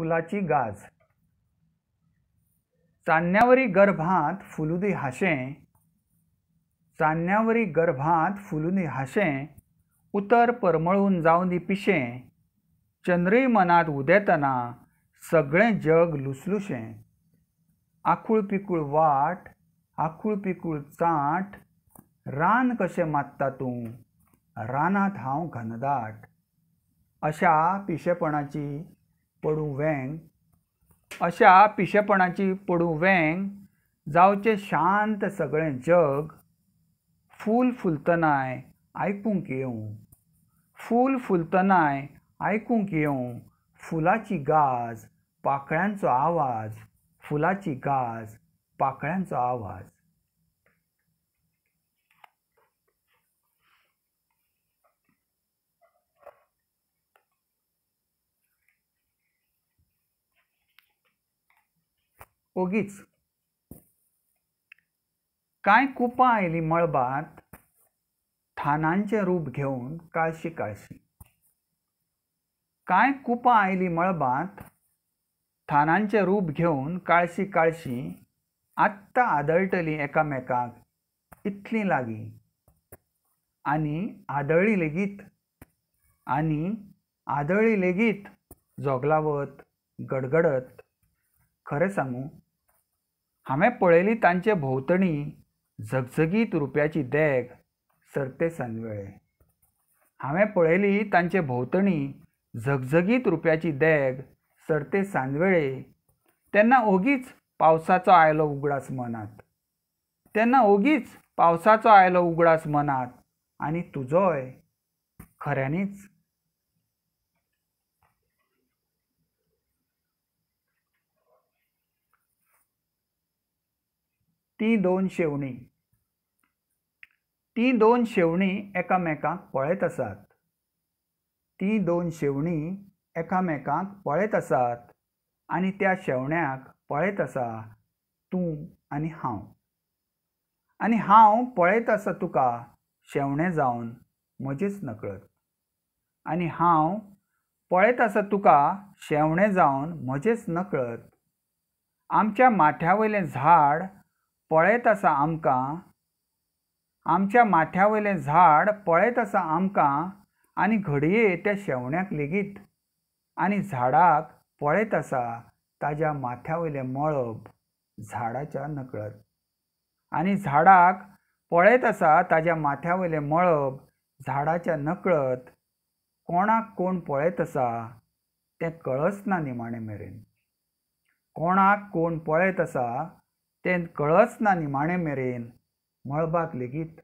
फुलाची गाज चांदण्यावरी गर्भात फुलुदी हाशे चांदण्यावरी गर्भात फुलुनी हाशे उतर परमळून जाऊन पिशे पिशें चंद्रय मनात उदेतना सगळे जग लुसलुशें आखूळ पिकूळ वाट आखूळ पिकूळ चाट रान कसे मात्ता तूं रानात हांव घनदाट अशा पिशेपणाची पडू वेंग अशा पिशेपणाची पडू वेंग जावचे शांत सगळें जग फूल फुलतनाय आयकूंक येऊ फूल फुलतनाय आयकूंक येऊ फुलाची गाज पाकळ्यांचो आवाज फुलाची गाज पाकळ्यांचो आवाज ओगीच काय कुपा आयली मळबात ठाणांचे रूप घेऊन काळशी काळशी काय कुपा आयली मळबात ठाणांचे रूप घेऊन काळशी काळशी आत्ता आदळटली एकामेकाक इतली लागी आणि आदळली लेगीत आणि आदळली लेगीत जोगलावत गडगडत खरें सांगू हांवें पळयली तांचे भोंवतणी झगझगीत रुपयाची देग सर्ते सांजवेळे हांवें पळयली तांचे भोंवतणी झगझगीत रुपयाची देग सरते सांजवेळे तेन्ना ओगीच पावसाचो आयलो उगडास मनात तेन्ना ओगीच पावसाचो आयलो उगडास मनात आनी तुजोय खऱ्यांनीच ती दोन शेवणी ती दोन शेवणी एकामेकांक पळत आसात ती दोन शेवणी एकामेकांक पळत आसात आनी त्या शेवण्याक पळत आसा तूं आनी हांव आनी हांव पळयत आसा तुका शेवणें जावन म्हजेच नकळत आनी हांव पळयत आसा तुका शेवणें जावन म्हजेच नकळत आमच्या माथ्या झाड पळयत आसा आमकां आमच्या माथ्यावयलें झाड पळयत आसा आमकां आनी घडये त्या शेवण्याक लेगीत आनी झाडाक पळयत आसा ताज्या माथ्यावयलें मळब झाडाच्या नकळत आनी झाडाक पळयत आसा ताज्या माथ्यावयलें मळब झाडाच्या नकळत कोणाक कोण पळयत आसा तें कळसना निमाणे मेरेन कोणाक कोण पळयत आसा तें कळच ना निमाणें मेरेन मळबाक लेगीत